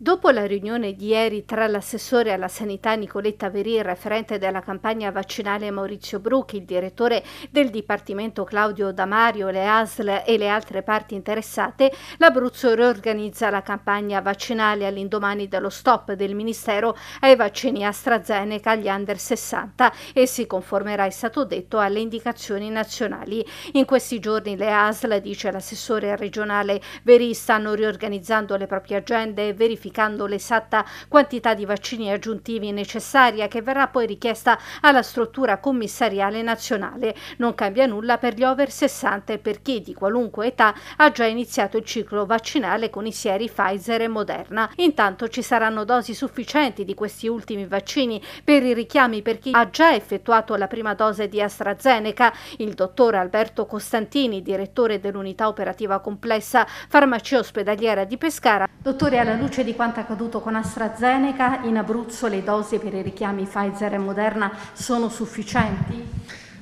Dopo la riunione di ieri tra l'assessore alla sanità Nicoletta Verì, referente della campagna vaccinale Maurizio Brucchi, il direttore del Dipartimento Claudio Damario, le ASL e le altre parti interessate, l'Abruzzo riorganizza la campagna vaccinale all'indomani dello stop del Ministero ai vaccini AstraZeneca agli under 60 e si conformerà, è stato detto, alle indicazioni nazionali. In questi giorni le ASL, dice l'assessore regionale Verì, stanno riorganizzando le proprie agende e verificando specificando l'esatta quantità di vaccini aggiuntivi necessaria che verrà poi richiesta alla struttura commissariale nazionale. Non cambia nulla per gli over 60 e per chi di qualunque età ha già iniziato il ciclo vaccinale con i sieri Pfizer e Moderna. Intanto ci saranno dosi sufficienti di questi ultimi vaccini per i richiami per chi ha già effettuato la prima dose di AstraZeneca. Il dottor Alberto Costantini, direttore dell'unità operativa complessa farmacia ospedaliera di Pescara. Dottore, alla luce di quanto accaduto con AstraZeneca, in Abruzzo le dosi per i richiami Pfizer e Moderna sono sufficienti?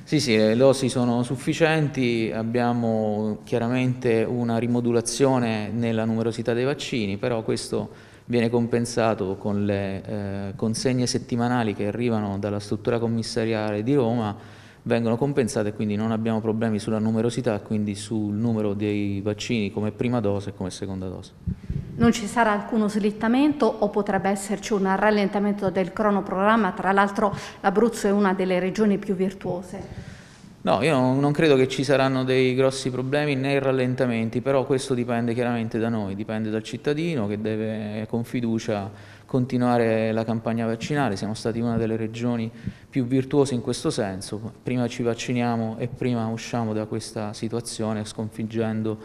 Sì, sì, le dosi sono sufficienti, abbiamo chiaramente una rimodulazione nella numerosità dei vaccini, però questo viene compensato con le eh, consegne settimanali che arrivano dalla struttura commissariale di Roma, vengono compensate e quindi non abbiamo problemi sulla numerosità, quindi sul numero dei vaccini come prima dose e come seconda dose. Non ci sarà alcuno slittamento o potrebbe esserci un rallentamento del cronoprogramma, tra l'altro l'Abruzzo è una delle regioni più virtuose. No, io non credo che ci saranno dei grossi problemi né rallentamenti, però questo dipende chiaramente da noi, dipende dal cittadino che deve con fiducia continuare la campagna vaccinale. Siamo stati una delle regioni più virtuose in questo senso. Prima ci vacciniamo e prima usciamo da questa situazione sconfiggendo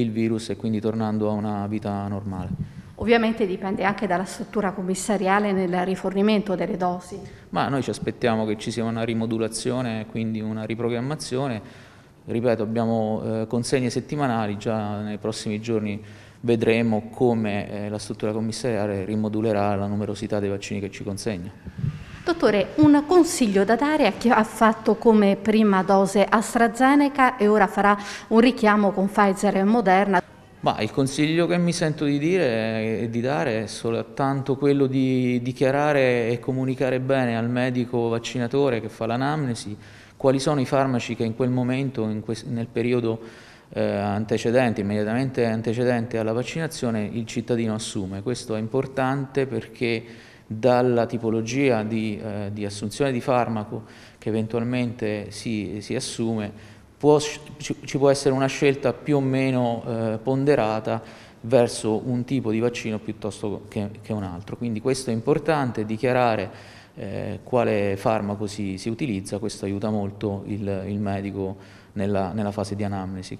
il virus e quindi tornando a una vita normale. Ovviamente dipende anche dalla struttura commissariale nel rifornimento delle dosi. Ma noi ci aspettiamo che ci sia una rimodulazione, quindi una riprogrammazione. Ripeto, abbiamo eh, consegne settimanali, già nei prossimi giorni vedremo come eh, la struttura commissariale rimodulerà la numerosità dei vaccini che ci consegna. Dottore, un consiglio da dare a chi ha fatto come prima dose AstraZeneca e ora farà un richiamo con Pfizer e Moderna? Ma il consiglio che mi sento di dire e di dare è soltanto quello di dichiarare e comunicare bene al medico vaccinatore che fa l'anamnesi quali sono i farmaci che in quel momento, in quel, nel periodo eh, antecedente, immediatamente antecedente alla vaccinazione, il cittadino assume. Questo è importante perché dalla tipologia di, eh, di assunzione di farmaco che eventualmente si, si assume, può, ci, ci, può essere una scelta più o meno eh, ponderata verso un tipo di vaccino piuttosto che, che un altro. Quindi questo è importante, dichiarare eh, quale farmaco si, si, utilizza, questo aiuta molto il, il medico nella, nella fase di anamnesi.